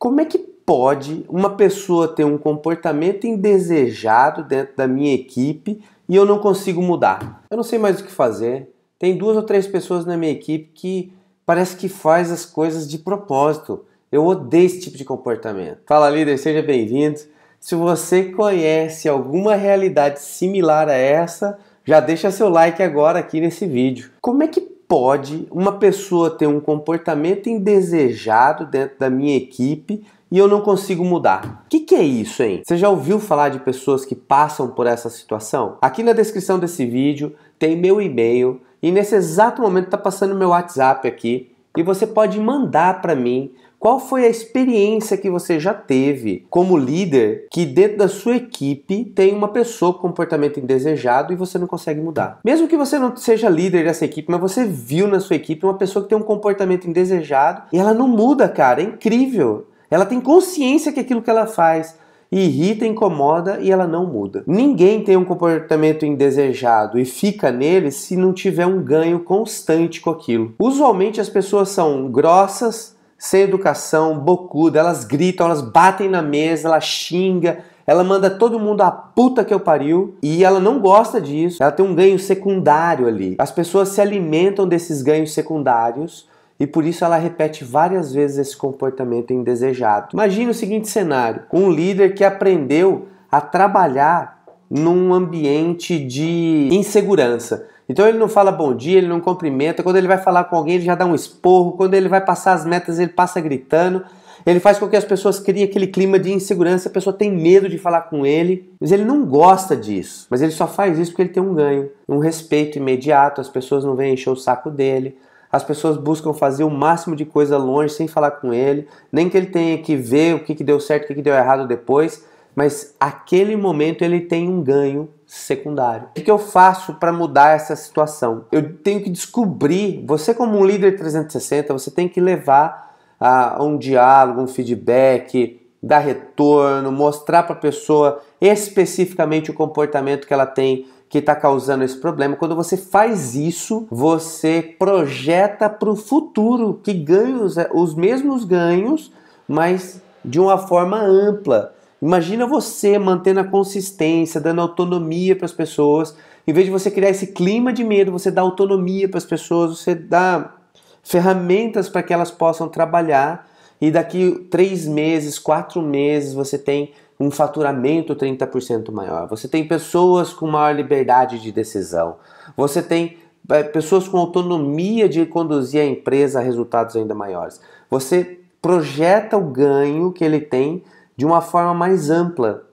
Como é que pode uma pessoa ter um comportamento indesejado dentro da minha equipe e eu não consigo mudar? Eu não sei mais o que fazer. Tem duas ou três pessoas na minha equipe que parece que faz as coisas de propósito. Eu odeio esse tipo de comportamento. Fala líder, seja bem-vindo. Se você conhece alguma realidade similar a essa, já deixa seu like agora aqui nesse vídeo. Como é que pode uma pessoa ter um comportamento indesejado dentro da minha equipe e eu não consigo mudar. O que, que, é isso, hein? Você já ouviu falar de pessoas que passam por essa situação? Aqui na descrição desse vídeo tem meu e-mail e nesse exato momento está passando meu WhatsApp aqui e você pode mandar para mim qual foi a experiência que você já teve como líder que dentro da sua equipe tem uma pessoa com comportamento indesejado e você não consegue mudar? Mesmo que você não seja líder dessa equipe, mas você viu na sua equipe uma pessoa que tem um comportamento indesejado e ela não muda, cara, é incrível. Ela tem consciência que aquilo que ela faz irrita, incomoda e ela não muda. Ninguém tem um comportamento indesejado e fica nele se não tiver um ganho constante com aquilo. Usualmente as pessoas são grossas, sem educação, bocuda, elas gritam, elas batem na mesa, ela xinga, ela manda todo mundo a puta que eu pariu e ela não gosta disso. Ela tem um ganho secundário ali. As pessoas se alimentam desses ganhos secundários e por isso ela repete várias vezes esse comportamento indesejado. Imagina o seguinte cenário: um líder que aprendeu a trabalhar num ambiente de insegurança. Então ele não fala bom dia, ele não cumprimenta. Quando ele vai falar com alguém, ele já dá um esporro. Quando ele vai passar as metas, ele passa gritando. Ele faz com que as pessoas criem aquele clima de insegurança, a pessoa tem medo de falar com ele, mas ele não gosta disso. Mas ele só faz isso porque ele tem um ganho, um respeito imediato, as pessoas não vêm encher o saco dele, as pessoas buscam fazer o máximo de coisa longe sem falar com ele, nem que ele tenha que ver o que, que deu certo, o que, que deu errado depois mas aquele momento ele tem um ganho secundário. O que eu faço para mudar essa situação? Eu tenho que descobrir, você como um líder 360, você tem que levar a, ah, um diálogo, um feedback, dar retorno, mostrar para a pessoa especificamente o comportamento que ela tem que está causando esse problema. Quando você faz isso, você projeta para o futuro que ganhos, os mesmos ganhos, mas de uma forma ampla. Imagina você mantendo a consistência, dando autonomia para as pessoas. Em vez de você criar esse clima de medo, você dá autonomia para as pessoas, você dá ferramentas para que elas possam trabalhar. E daqui três meses, quatro meses, você tem um faturamento 30% maior. Você tem pessoas com maior liberdade de decisão. Você tem é, pessoas com autonomia de conduzir a empresa a resultados ainda maiores. Você projeta o ganho que ele tem de uma forma mais ampla.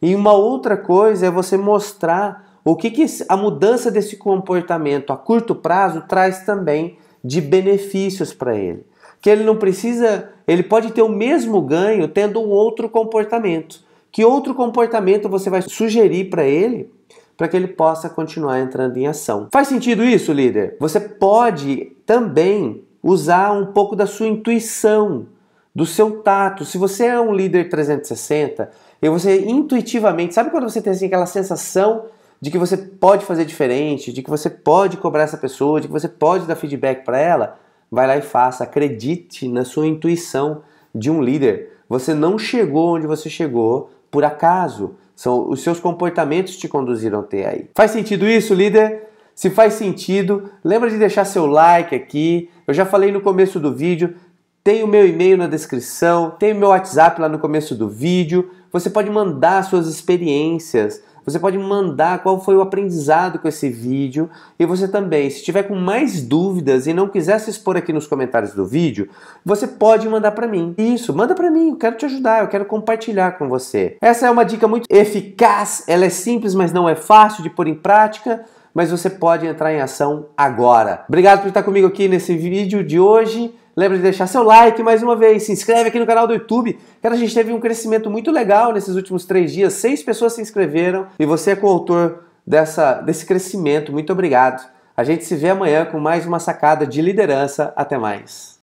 E uma outra coisa é você mostrar o que, que a mudança desse comportamento a curto prazo traz também de benefícios para ele. Que ele não precisa, ele pode ter o mesmo ganho tendo um outro comportamento. Que outro comportamento você vai sugerir para ele para que ele possa continuar entrando em ação? Faz sentido isso, líder? Você pode também usar um pouco da sua intuição do seu tato. Se você é um líder 360 e você intuitivamente, sabe quando você tem assim, aquela sensação de que você pode fazer diferente, de que você pode cobrar essa pessoa, de que você pode dar feedback para ela? Vai lá e faça, acredite na sua intuição de um líder. Você não chegou onde você chegou por acaso. São os seus comportamentos te conduziram até aí. Faz sentido isso, líder? Se faz sentido, lembra de deixar seu like aqui. Eu já falei no começo do vídeo, tem o meu e-mail na descrição, tem o meu WhatsApp lá no começo do vídeo. Você pode mandar suas experiências, você pode mandar qual foi o aprendizado com esse vídeo. E você também, se tiver com mais dúvidas e não quiser se expor aqui nos comentários do vídeo, você pode mandar para mim. Isso, manda para mim, eu quero te ajudar, eu quero compartilhar com você. Essa é uma dica muito eficaz, ela é simples, mas não é fácil de pôr em prática. Mas você pode entrar em ação agora. Obrigado por estar comigo aqui nesse vídeo de hoje. Lembra de deixar seu like mais uma vez, se inscreve aqui no canal do YouTube. Cara, a gente teve um crescimento muito legal nesses últimos três dias. Seis pessoas se inscreveram e você é coautor dessa, desse crescimento. Muito obrigado. A gente se vê amanhã com mais uma sacada de liderança. Até mais.